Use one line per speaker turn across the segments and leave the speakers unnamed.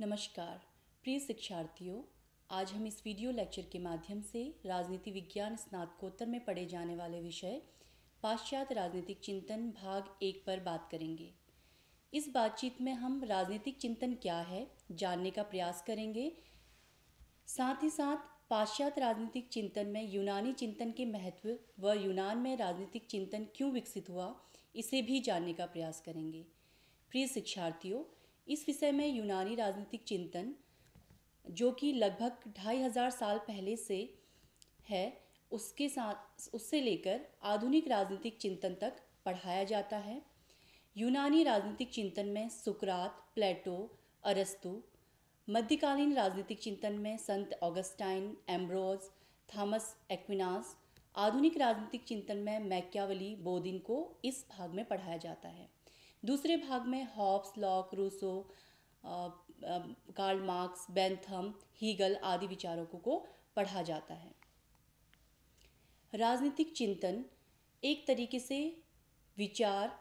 नमस्कार प्रिय शिक्षार्थियों आज हम इस वीडियो लेक्चर के माध्यम से राजनीति विज्ञान स्नातकोत्तर में पढ़े जाने वाले विषय पाश्चात्य राजनीतिक चिंतन भाग एक पर बात करेंगे इस बातचीत में हम राजनीतिक चिंतन क्या है जानने का प्रयास करेंगे साथ ही साथ पाश्चात्य राजनीतिक चिंतन में यूनानी चिंतन के महत्व व यूनान में राजनीतिक चिंतन क्यों विकसित हुआ इसे भी जानने का प्रयास करेंगे प्रिय शिक्षार्थियों इस विषय में यूनानी राजनीतिक चिंतन जो कि लगभग ढाई हजार साल पहले से है उसके साथ उससे लेकर आधुनिक राजनीतिक चिंतन तक पढ़ाया जाता है यूनानी राजनीतिक चिंतन में सुकरात प्लेटो अरस्तु मध्यकालीन राजनीतिक चिंतन में संत ऑगस्टाइन एम्ब्रोज थॉमस एक्विनास आधुनिक राजनीतिक चिंतन में मैक्यावली बोदिन को इस भाग में पढ़ाया जाता है दूसरे भाग में Hobbes Locke Rousseau Karl Marx Bentham Hegel आदि विचारकों को पढ़ा जाता है राजनीतिक चिंतन एक तरीके से विचार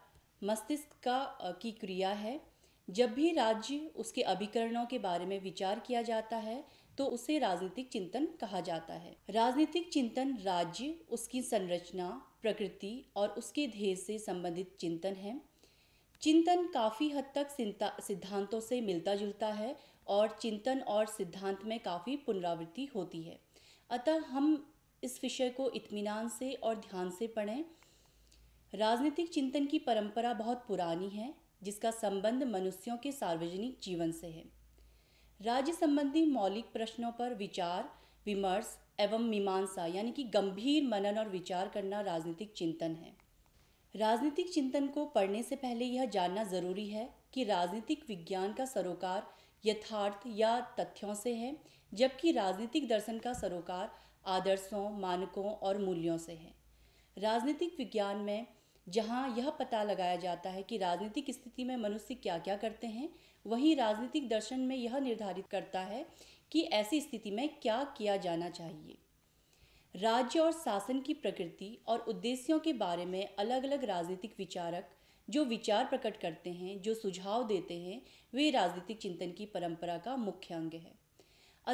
मस्तिष्क का की क्रिया है जब भी राज्य उसके अभिकरणों के बारे में विचार किया जाता है तो उसे राजनीतिक चिंतन कहा जाता है राजनीतिक चिंतन राज्य उसकी संरचना प्रकृति और उसके ध्येय से संबंधित चिंतन है चिंतन काफ़ी हद तक सिद्धांतों से मिलता जुलता है और चिंतन और सिद्धांत में काफ़ी पुनरावृत्ति होती है अतः हम इस विषय को इत्मीनान से और ध्यान से पढ़ें राजनीतिक चिंतन की परंपरा बहुत पुरानी है जिसका संबंध मनुष्यों के सार्वजनिक जीवन से है राज्य संबंधी मौलिक प्रश्नों पर विचार विमर्श एवं मीमांसा यानी कि गंभीर मनन और विचार करना राजनीतिक चिंतन है राजनीतिक चिंतन को पढ़ने से पहले यह जानना जरूरी है कि राजनीतिक विज्ञान का सरोकार यथार्थ या तथ्यों से है जबकि राजनीतिक दर्शन का सरोकार आदर्शों मानकों और मूल्यों से है राजनीतिक विज्ञान में जहाँ यह पता लगाया जाता है कि राजनीतिक स्थिति में मनुष्य क्या क्या करते हैं वहीं राजनीतिक दर्शन में यह निर्धारित करता है कि ऐसी स्थिति में क्या किया जाना चाहिए राज्य और शासन की प्रकृति और उद्देश्यों के बारे में अलग अलग राजनीतिक विचारक जो विचार प्रकट करते हैं जो सुझाव देते हैं वे राजनीतिक चिंतन की परंपरा का मुख्य अंग है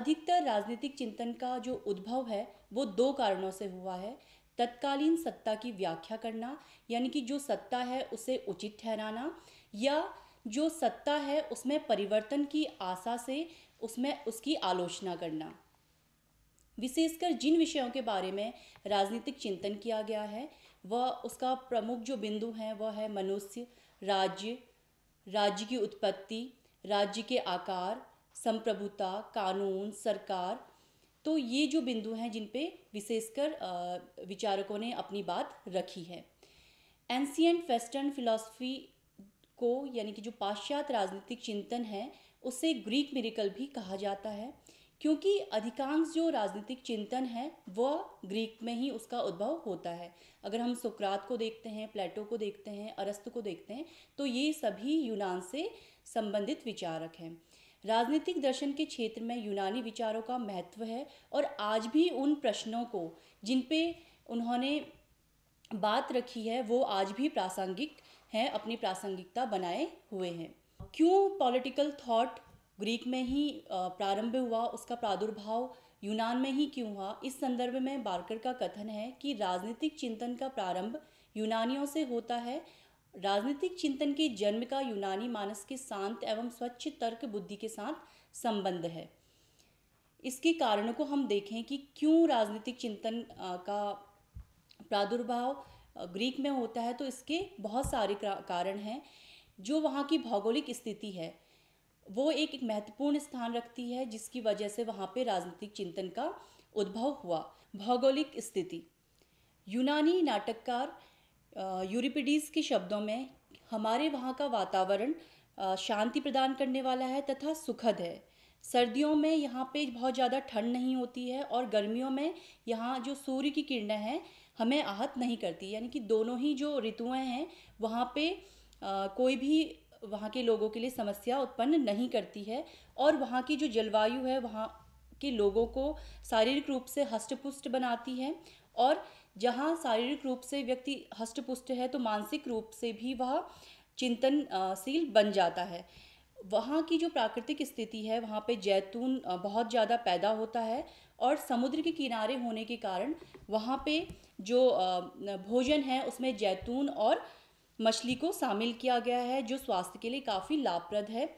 अधिकतर राजनीतिक चिंतन का जो उद्भव है वो दो कारणों से हुआ है तत्कालीन सत्ता की व्याख्या करना यानी कि जो सत्ता है उसे उचित ठहराना या जो सत्ता है उसमें परिवर्तन की आशा से उसमें उसकी आलोचना करना विशेषकर जिन विषयों के बारे में राजनीतिक चिंतन किया गया है वह उसका प्रमुख जो बिंदु है वह है मनुष्य राज्य राज्य की उत्पत्ति राज्य के आकार संप्रभुता कानून सरकार तो ये जो बिंदु हैं जिन पे विशेषकर विचारकों ने अपनी बात रखी है एंसियंट वेस्टर्न फिलासफी को यानी कि जो पाश्चात्य राजनीतिक चिंतन है उसे ग्रीक मेरिकल भी कहा जाता है क्योंकि अधिकांश जो राजनीतिक चिंतन है वह ग्रीक में ही उसका उद्भव होता है अगर हम सुकरात को देखते हैं प्लेटो को देखते हैं अरस्त को देखते हैं तो ये सभी यूनान से संबंधित विचारक हैं राजनीतिक दर्शन के क्षेत्र में यूनानी विचारों का महत्व है और आज भी उन प्रश्नों को जिन पे उन्होंने बात रखी है वो आज भी प्रासंगिक हैं अपनी प्रासंगिकता बनाए हुए हैं क्यों पॉलिटिकल थॉट ग्रीक में ही प्रारंभ हुआ उसका प्रादुर्भाव यूनान में ही क्यों हुआ इस संदर्भ में बार्कर का कथन है कि राजनीतिक चिंतन का प्रारंभ यूनानियों से होता है राजनीतिक चिंतन के जन्म का यूनानी मानस के शांत एवं स्वच्छ तर्क बुद्धि के साथ संबंध है इसके कारणों को हम देखें कि क्यों राजनीतिक चिंतन का प्रादुर्भाव ग्रीक में होता है तो इसके बहुत सारे कारण हैं जो वहाँ की भौगोलिक स्थिति है वो एक एक महत्वपूर्ण स्थान रखती है जिसकी वजह से वहाँ पे राजनीतिक चिंतन का उद्भव हुआ भौगोलिक स्थिति यूनानी नाटककार यूरिपिडीज के शब्दों में हमारे वहाँ का वातावरण शांति प्रदान करने वाला है तथा सुखद है सर्दियों में यहाँ पे बहुत ज़्यादा ठंड नहीं होती है और गर्मियों में यहाँ जो सूर्य की किरणें हैं हमें आहत नहीं करती यानी कि दोनों ही जो ऋतुएं हैं वहाँ पे आ, कोई भी वहाँ के लोगों के लिए समस्या उत्पन्न नहीं करती है और वहाँ की जो जलवायु है वहाँ के लोगों को शारीरिक रूप से हष्टपुष्ट बनाती है और जहाँ शारीरिक रूप से व्यक्ति हष्टपुष्ट है तो मानसिक रूप से भी वह चिंतनशील बन जाता है वहाँ की जो प्राकृतिक स्थिति है वहाँ पे जैतून बहुत ज़्यादा पैदा होता है और समुद्र के किनारे होने के कारण वहाँ पे जो भोजन है उसमें जैतून और मछली को शामिल किया गया है जो स्वास्थ्य के लिए काफ़ी लाभप्रद है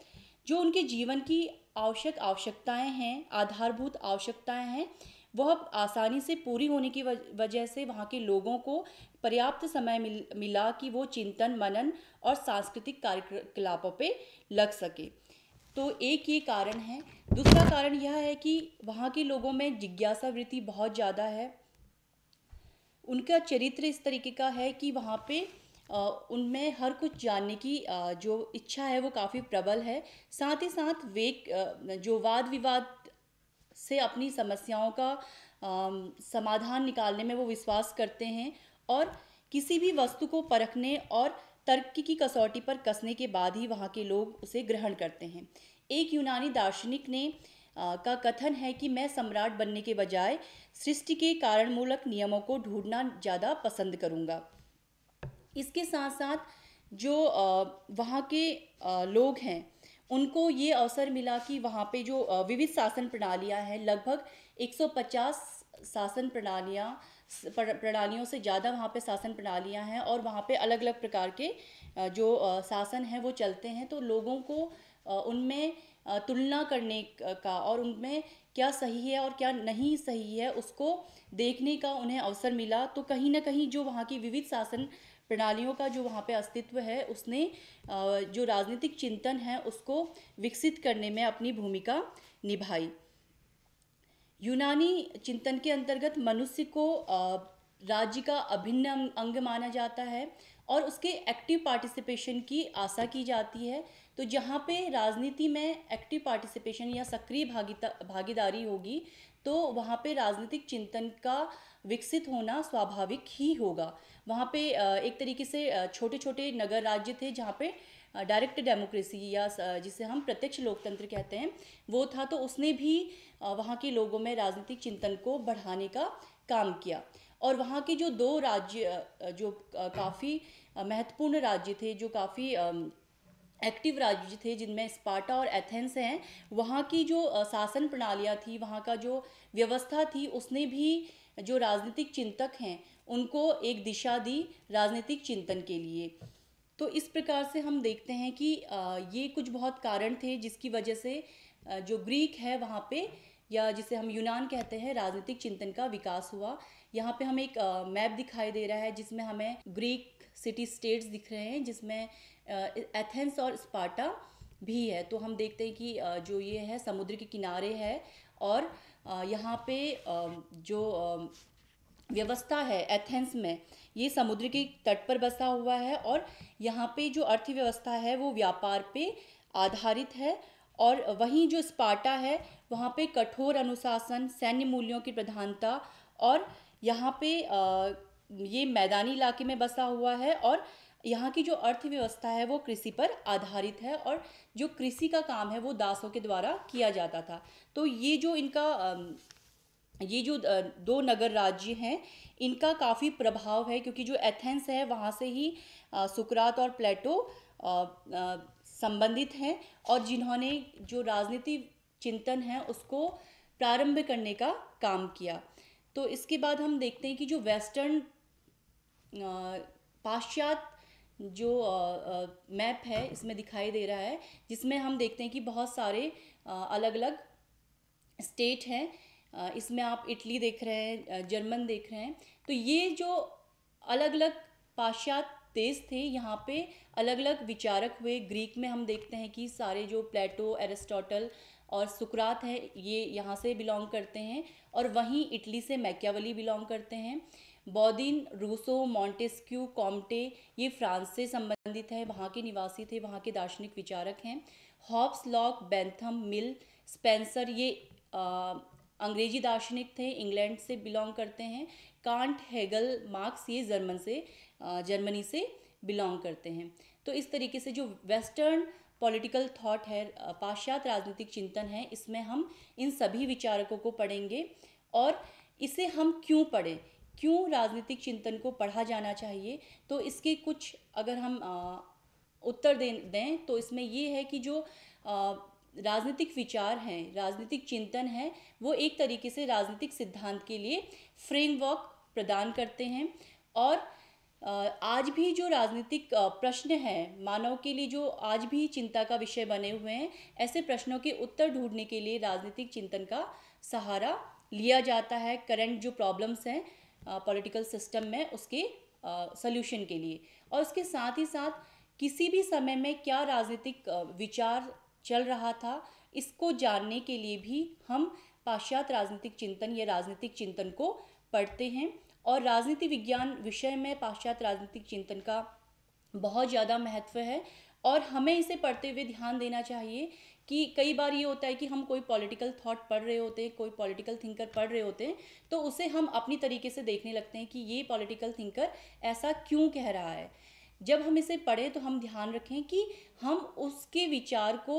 जो उनके जीवन की आवश्यक आवश्यकताएं हैं आधारभूत आवश्यकताएं हैं वह आसानी से पूरी होने की वजह से वहाँ के लोगों को पर्याप्त समय मिल मिला कि वो चिंतन मनन और सांस्कृतिक कार्यकलापों पर लग सके तो एक ये कारण है दूसरा कारण यह है कि वहाँ के लोगों में जिज्ञासा वृत्ति बहुत ज़्यादा है उनका चरित्र इस तरीके का है कि वहाँ पे उनमें हर कुछ जानने की जो इच्छा है वो काफ़ी प्रबल है साथ ही साथ वे जो वाद विवाद से अपनी समस्याओं का समाधान निकालने में वो विश्वास करते हैं और किसी भी वस्तु को परखने और तर्क की कसौटी पर कसने के बाद ही वहाँ के लोग उसे ग्रहण करते हैं एक यूनानी दार्शनिक ने आ, का कथन है कि मैं सम्राट बनने के बजाय सृष्टि के कारणमूलक नियमों को ढूंढना ज़्यादा पसंद करूँगा इसके साथ साथ जो वहाँ के लोग हैं उनको ये अवसर मिला कि वहाँ पे जो विविध शासन प्रणालियाँ हैं लगभग 150 शासन प्रणालियाँ प्रणालियों से ज़्यादा वहाँ पे शासन प्रणालियाँ हैं और वहाँ पे अलग अलग प्रकार के जो शासन हैं वो चलते हैं तो लोगों को उनमें तुलना करने का और उनमें क्या सही है और क्या नहीं सही है उसको देखने का उन्हें अवसर मिला तो कहीं ना कहीं जो वहाँ की विविध शासन प्रणालियों का जो वहाँ पे अस्तित्व है उसने जो राजनीतिक चिंतन है उसको विकसित करने में अपनी भूमिका निभाई यूनानी चिंतन के अंतर्गत मनुष्य को राज्य का अभिन्न अंग माना जाता है और उसके एक्टिव पार्टिसिपेशन की आशा की जाती है तो जहाँ पे राजनीति में एक्टिव पार्टिसिपेशन या सक्रिय भागीदारी होगी तो वहाँ पे राजनीतिक चिंतन का विकसित होना स्वाभाविक ही होगा वहाँ पे एक तरीके से छोटे छोटे नगर राज्य थे जहाँ पे डायरेक्ट डेमोक्रेसी या जिसे हम प्रत्यक्ष लोकतंत्र कहते हैं वो था तो उसने भी वहाँ के लोगों में राजनीतिक चिंतन को बढ़ाने का काम किया और वहाँ के जो दो राज्य जो काफ़ी महत्वपूर्ण राज्य थे जो काफ़ी एक्टिव राज्य थे जिनमें स्पार्टा और एथेंस हैं वहाँ की जो शासन प्रणालियाँ थी वहाँ का जो व्यवस्था थी उसने भी जो राजनीतिक चिंतक हैं उनको एक दिशा दी राजनीतिक चिंतन के लिए तो इस प्रकार से हम देखते हैं कि ये कुछ बहुत कारण थे जिसकी वजह से जो ग्रीक है वहाँ पे या जिसे हम यूनान कहते हैं राजनीतिक चिंतन का विकास हुआ यहाँ पे हमें एक मैप दिखाई दे रहा है जिसमें हमें ग्रीक सिटी स्टेट्स दिख रहे हैं जिसमें एथेंस और स्पार्टा भी है तो हम देखते हैं कि जो ये है समुद्र के किनारे है और यहाँ पे जो व्यवस्था है एथेंस में ये समुद्र के तट पर बसा हुआ है और यहाँ पे जो अर्थव्यवस्था है वो व्यापार पे आधारित है और वहीं जो स्पार्टा है वहाँ पे कठोर अनुशासन सैन्य मूल्यों की प्रधानता और यहाँ पे ये मैदानी इलाके में बसा हुआ है और यहाँ की जो अर्थव्यवस्था है वो कृषि पर आधारित है और जो कृषि का काम है वो दासों के द्वारा किया जाता था तो ये जो इनका ये जो दो नगर राज्य हैं इनका काफ़ी प्रभाव है क्योंकि जो एथेंस है वहाँ से ही सुकरात और प्लेटो संबंधित हैं और जिन्होंने जो राजनीति चिंतन है उसको प्रारंभ करने का काम किया तो इसके बाद हम देखते हैं कि जो वेस्टर्न पाश्चात जो मैप है इसमें दिखाई दे रहा है जिसमें हम देखते हैं कि बहुत सारे अलग अलग स्टेट हैं इसमें आप इटली देख रहे हैं जर्मन देख रहे हैं तो ये जो अलग अलग पाश्चात देश थे यहाँ पे अलग अलग विचारक हुए ग्रीक में हम देखते हैं कि सारे जो प्लेटो एरिस्टोटल और सुकरात है ये यहाँ से बिलोंग करते हैं और वहीं इटली से मैक्यावली बिलोंग करते हैं बौदिन रूसो मॉन्टेस्क्यू कॉम्टे ये फ्रांस से संबंधित है वहाँ के निवासी थे वहाँ के दार्शनिक विचारक हैं Hobbes Locke Bentham Mill Spencer ये आ, अंग्रेजी दार्शनिक थे इंग्लैंड से बिलोंग करते हैं कांट हेगल मार्क्स ये जर्मन से जर्मनी से बिलोंग करते हैं तो इस तरीके से जो वेस्टर्न पॉलिटिकल थॉट है पाश्चात्य राजनीतिक चिंतन है इसमें हम इन सभी विचारकों को पढ़ेंगे और इसे हम क्यों पढ़ें क्यों राजनीतिक चिंतन को पढ़ा जाना चाहिए तो इसके कुछ अगर हम उत्तर दे दें तो इसमें ये है कि जो राजनीतिक विचार हैं राजनीतिक चिंतन है वो एक तरीके से राजनीतिक सिद्धांत के लिए फ्रेमवर्क प्रदान करते हैं और आज भी जो राजनीतिक प्रश्न हैं मानव के लिए जो आज भी चिंता का विषय बने हुए हैं ऐसे प्रश्नों के उत्तर ढूंढने के लिए राजनीतिक चिंतन का सहारा लिया जाता है करंट जो प्रॉब्लम्स हैं पॉलिटिकल सिस्टम में उसके सल्यूशन के लिए और उसके साथ ही साथ किसी भी समय में क्या राजनीतिक विचार चल रहा था इसको जानने के लिए भी हम पाश्चात्य राजनीतिक चिंतन या राजनीतिक चिंतन को पढ़ते हैं और राजनीति विज्ञान विषय में पाश्चात्य राजनीतिक चिंतन का बहुत ज़्यादा महत्व है और हमें इसे पढ़ते हुए ध्यान देना चाहिए कि कई बार ये होता है कि हम कोई पॉलिटिकल थॉट पढ़ रहे होते हैं कोई पॉलिटिकल थिंकर पढ़ रहे होते हैं तो उसे हम अपनी तरीके से देखने लगते हैं कि ये पॉलिटिकल थिंकर ऐसा क्यों कह रहा है जब हम इसे पढ़ें तो हम ध्यान रखें कि हम उसके विचार को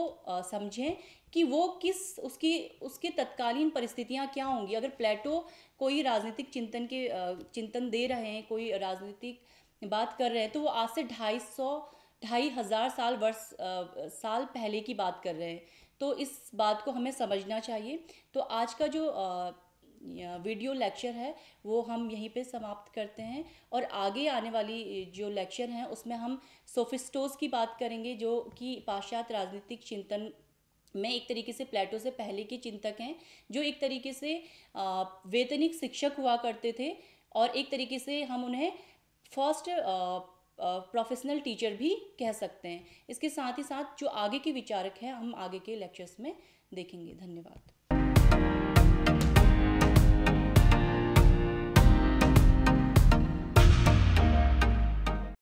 समझें कि वो किस उसकी उसके तत्कालीन परिस्थितियाँ क्या होंगी अगर प्लेटो कोई राजनीतिक चिंतन के चिंतन दे रहे हैं कोई राजनीतिक बात कर रहे हैं तो वो आज से ढाई सौ ढाई हज़ार साल वर्ष साल पहले की बात कर रहे हैं तो इस बात को हमें समझना चाहिए तो आज का जो आ, वीडियो लेक्चर है वो हम यहीं पे समाप्त करते हैं और आगे आने वाली जो लेक्चर हैं उसमें हम सोफिस्टोज की बात करेंगे जो कि पाश्चात्य राजनीतिक चिंतन में एक तरीके से प्लेटो से पहले के चिंतक हैं जो एक तरीके से वेतनिक शिक्षक हुआ करते थे और एक तरीके से हम उन्हें फर्स्ट प्रोफेशनल टीचर भी कह सकते हैं इसके साथ ही साथ जो आगे के विचारक हैं हम आगे के लेक्चर्स में देखेंगे धन्यवाद